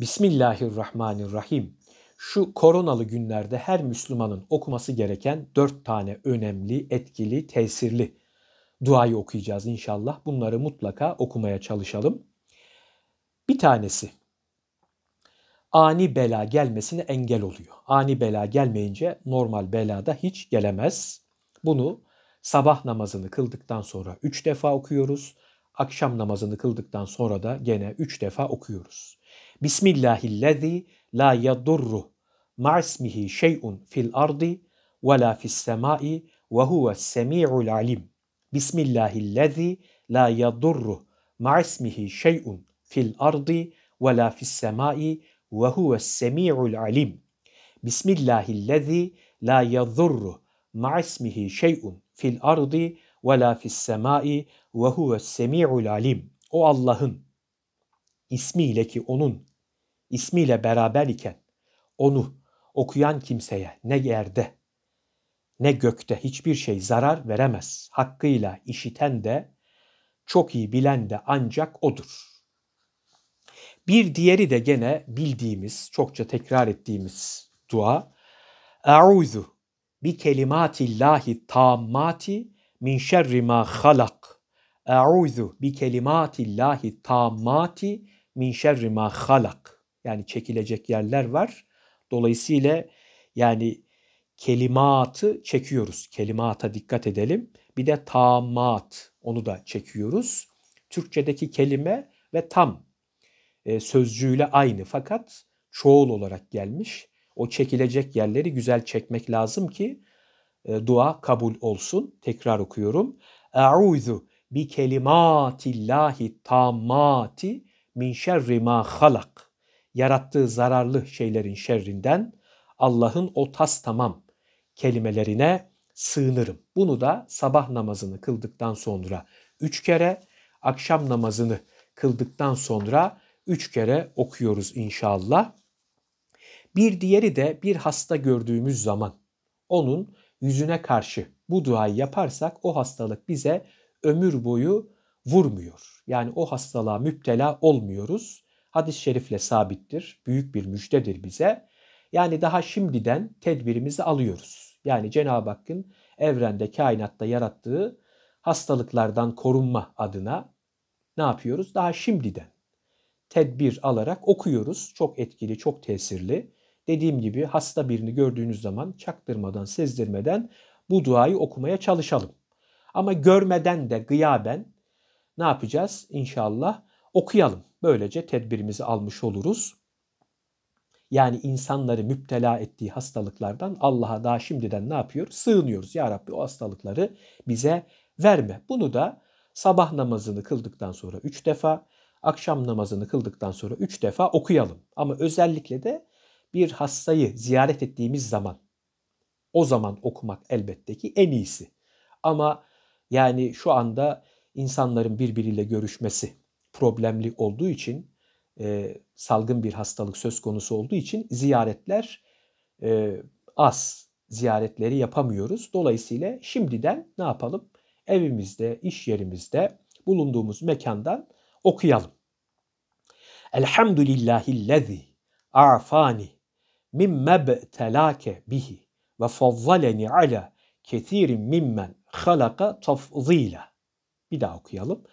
Bismillahirrahmanirrahim. Şu koronalı günlerde her Müslümanın okuması gereken dört tane önemli, etkili, tesirli duayı okuyacağız inşallah. Bunları mutlaka okumaya çalışalım. Bir tanesi ani bela gelmesine engel oluyor. Ani bela gelmeyince normal belada hiç gelemez. Bunu sabah namazını kıldıktan sonra üç defa okuyoruz. Akşam namazını kıldıktan sonra da gene üç defa okuyoruz. بسم الله الذي لا يضره مع اسمه شيء في الأرض ولا في السماء وهو السميع العليم بسم الله الذي لا يضره مع اسمه شيء في الأرض ولا في السماء وهو السميع العليم بسم الله الذي لا يضره مع اسمه شيء في الأرض ولا في السماء وهو السميع العليم O Allah'ın ismiyle ki onun ismiyle beraber iken onu okuyan kimseye ne yerde ne gökte hiçbir şey zarar veremez. Hakkıyla işiten de çok iyi bilen de ancak odur. Bir diğeri de gene bildiğimiz, çokça tekrar ettiğimiz dua. Euzu bi kelimatillahi tammati min şerri ma halak. Euzu bi kelimatillahi tammati min şerri ma halak. Yani çekilecek yerler var. Dolayısıyla yani kelimatı çekiyoruz. Kelimata dikkat edelim. Bir de tamat onu da çekiyoruz. Türkçedeki kelime ve tam e, sözcüğüyle aynı fakat çoğul olarak gelmiş. O çekilecek yerleri güzel çekmek lazım ki e, dua kabul olsun. Tekrar okuyorum. Eûzu bi kelimatillahi tammati min şerri ma halak yarattığı zararlı şeylerin şerrinden Allah'ın o tas tamam kelimelerine sığınırım. Bunu da sabah namazını kıldıktan sonra üç kere, akşam namazını kıldıktan sonra üç kere okuyoruz inşallah. Bir diğeri de bir hasta gördüğümüz zaman onun yüzüne karşı bu duayı yaparsak o hastalık bize ömür boyu vurmuyor. Yani o hastalığa müptela olmuyoruz hadis-i şerifle sabittir. Büyük bir müjdedir bize. Yani daha şimdiden tedbirimizi alıyoruz. Yani Cenab-ı Hakk'ın evrende, kainatta yarattığı hastalıklardan korunma adına ne yapıyoruz? Daha şimdiden tedbir alarak okuyoruz. Çok etkili, çok tesirli. Dediğim gibi hasta birini gördüğünüz zaman çaktırmadan, sezdirmeden bu duayı okumaya çalışalım. Ama görmeden de gıyaben ne yapacağız? İnşallah okuyalım. Böylece tedbirimizi almış oluruz. Yani insanları müptela ettiği hastalıklardan Allah'a daha şimdiden ne yapıyor? Sığınıyoruz. Ya Rabbi o hastalıkları bize verme. Bunu da sabah namazını kıldıktan sonra 3 defa, akşam namazını kıldıktan sonra 3 defa okuyalım. Ama özellikle de bir hastayı ziyaret ettiğimiz zaman o zaman okumak elbette ki en iyisi. Ama yani şu anda insanların birbiriyle görüşmesi, problemli olduğu için e, salgın bir hastalık söz konusu olduğu için ziyaretler e, az. Ziyaretleri yapamıyoruz. Dolayısıyla şimdiden ne yapalım? Evimizde, iş yerimizde, bulunduğumuz mekandan okuyalım. Elhamdülillahillezî a'fani mimme btelâke bihi ve fazzaleni ala kethirin mimmen halaka tafzîla. Bir daha okuyalım.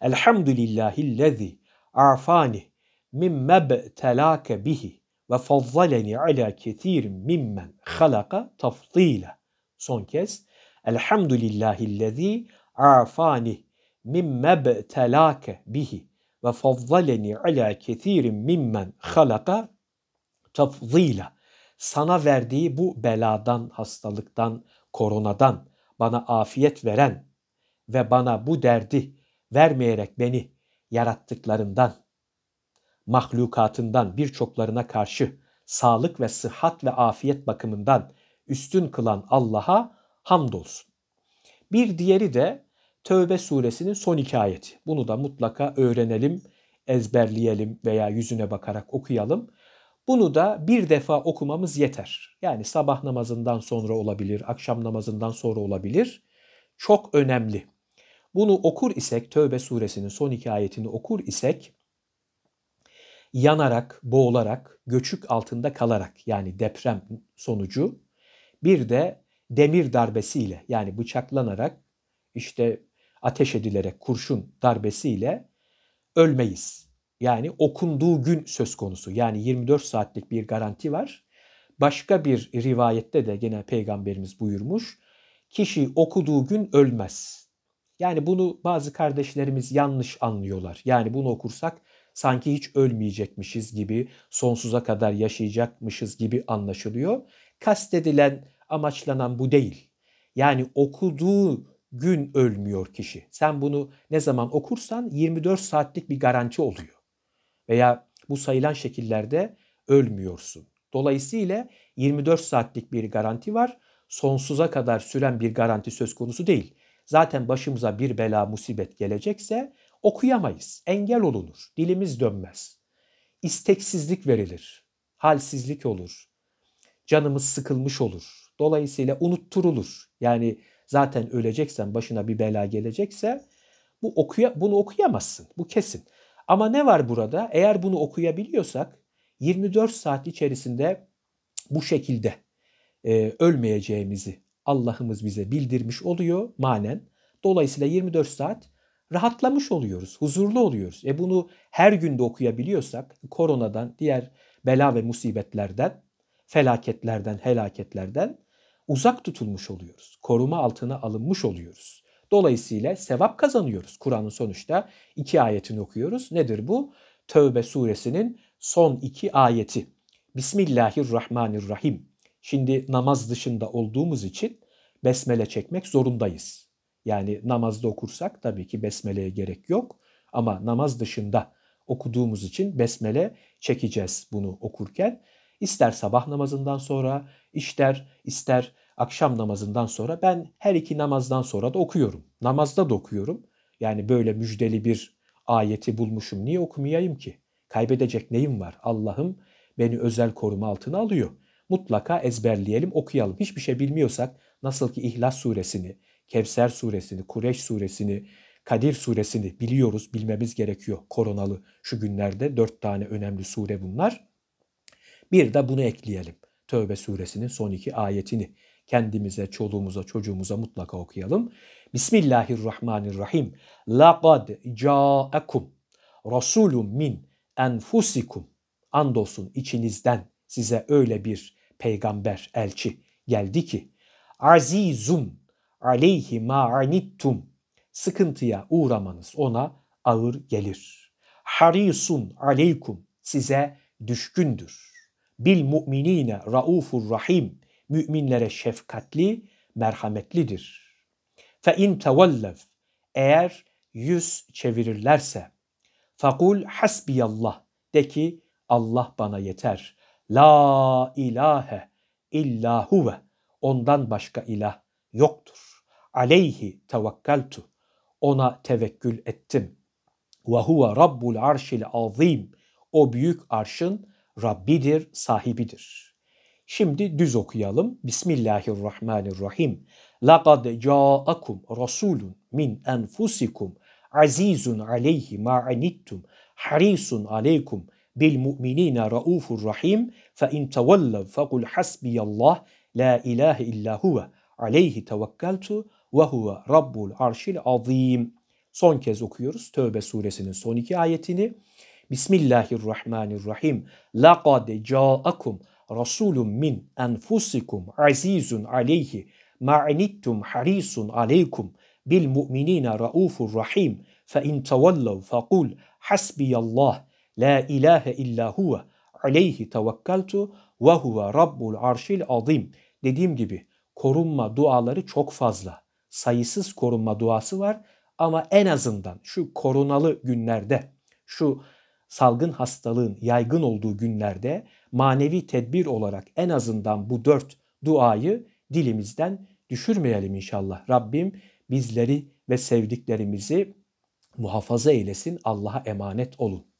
Elhamdülillahillezî afani mimme btelâke bihi ve fazzaleni ala ketirin mimmen halaka tafdîle. Son kez. Elhamdülillahillezî afani mimme btelâke bihi ve fazzaleni ala ketirin mimmen halaka tafzîle. Sana verdiği bu beladan, hastalıktan, koronadan bana afiyet veren ve bana bu derdi vermeyerek beni yarattıklarından, mahlukatından birçoklarına karşı sağlık ve sıhhat ve afiyet bakımından üstün kılan Allah'a hamdolsun. Bir diğeri de Tövbe suresinin son iki ayeti. Bunu da mutlaka öğrenelim, ezberleyelim veya yüzüne bakarak okuyalım. Bunu da bir defa okumamız yeter. Yani sabah namazından sonra olabilir, akşam namazından sonra olabilir. Çok önemli. Bunu okur isek, Tövbe suresinin son iki ayetini okur isek, yanarak, boğularak, göçük altında kalarak yani deprem sonucu bir de demir darbesiyle yani bıçaklanarak işte ateş edilerek kurşun darbesiyle ölmeyiz. Yani okunduğu gün söz konusu. Yani 24 saatlik bir garanti var. Başka bir rivayette de gene peygamberimiz buyurmuş. Kişi okuduğu gün ölmez. Yani bunu bazı kardeşlerimiz yanlış anlıyorlar. Yani bunu okursak sanki hiç ölmeyecekmişiz gibi, sonsuza kadar yaşayacakmışız gibi anlaşılıyor. Kastedilen, amaçlanan bu değil. Yani okuduğu gün ölmüyor kişi. Sen bunu ne zaman okursan 24 saatlik bir garanti oluyor. Veya bu sayılan şekillerde ölmüyorsun. Dolayısıyla 24 saatlik bir garanti var. Sonsuza kadar süren bir garanti söz konusu değil zaten başımıza bir bela musibet gelecekse okuyamayız, engel olunur, dilimiz dönmez. İsteksizlik verilir, halsizlik olur, canımız sıkılmış olur. Dolayısıyla unutturulur. Yani zaten öleceksen, başına bir bela gelecekse bu okuya, bunu okuyamazsın. Bu kesin. Ama ne var burada? Eğer bunu okuyabiliyorsak 24 saat içerisinde bu şekilde e, ölmeyeceğimizi Allah'ımız bize bildirmiş oluyor manen. Dolayısıyla 24 saat rahatlamış oluyoruz, huzurlu oluyoruz. E bunu her günde okuyabiliyorsak koronadan, diğer bela ve musibetlerden, felaketlerden, helaketlerden uzak tutulmuş oluyoruz. Koruma altına alınmış oluyoruz. Dolayısıyla sevap kazanıyoruz. Kur'an'ın sonuçta iki ayetini okuyoruz. Nedir bu? Tövbe suresinin son iki ayeti. Bismillahirrahmanirrahim. Şimdi namaz dışında olduğumuz için besmele çekmek zorundayız. Yani namazda okursak tabii ki besmeleye gerek yok ama namaz dışında okuduğumuz için besmele çekeceğiz bunu okurken. İster sabah namazından sonra, ister ister akşam namazından sonra ben her iki namazdan sonra da okuyorum. Namazda da okuyorum. Yani böyle müjdeli bir ayeti bulmuşum. Niye okumayayım ki? Kaybedecek neyim var? Allah'ım beni özel koruma altına alıyor mutlaka ezberleyelim, okuyalım. Hiçbir şey bilmiyorsak nasıl ki İhlas suresini, Kevser suresini, Kureş suresini, Kadir suresini biliyoruz, bilmemiz gerekiyor koronalı şu günlerde. Dört tane önemli sure bunlar. Bir de bunu ekleyelim. Tövbe suresinin son iki ayetini kendimize, çoluğumuza, çocuğumuza mutlaka okuyalım. Bismillahirrahmanirrahim. Laqad ca'akum rasulun min enfusikum. Andolsun içinizden size öyle bir peygamber, elçi geldi ki azizun aleyhi ma'anittum sıkıntıya uğramanız ona ağır gelir. Harisun aleykum size düşkündür. Bil mu'minine raufur rahim müminlere şefkatli, merhametlidir. Fe in tevellev eğer yüz çevirirlerse fakul hasbiyallah de ki Allah bana yeter. La ilahe illa huve. Ondan başka ilah yoktur. Aleyhi tevekkaltu. Ona tevekkül ettim. Ve huve rabbul arşil azim. O büyük arşın Rabbidir, sahibidir. Şimdi düz okuyalım. Bismillahirrahmanirrahim. Laqad ca'akum rasulun min enfusikum azizun aleyhi ma anittum harisun aleykum bil mu'minina raufur rahim fe in tevellav fekul hasbiyallah la ilahe illa huve aleyhi tevekkeltu ve huve rabbul arşil azim. Son kez okuyoruz Tövbe suresinin son iki ayetini. Bismillahirrahmanirrahim. Laqad ca'akum rasulun min enfusikum azizun aleyhi ma'anittum harisun aleykum bil mu'minina raufur rahim. Fe in tevellav fekul hasbiyallah La ilahe illa huve aleyhi tevekkaltu ve huve rabbul arşil azim. Dediğim gibi korunma duaları çok fazla. Sayısız korunma duası var ama en azından şu korunalı günlerde, şu salgın hastalığın yaygın olduğu günlerde manevi tedbir olarak en azından bu dört duayı dilimizden düşürmeyelim inşallah. Rabbim bizleri ve sevdiklerimizi muhafaza eylesin. Allah'a emanet olun.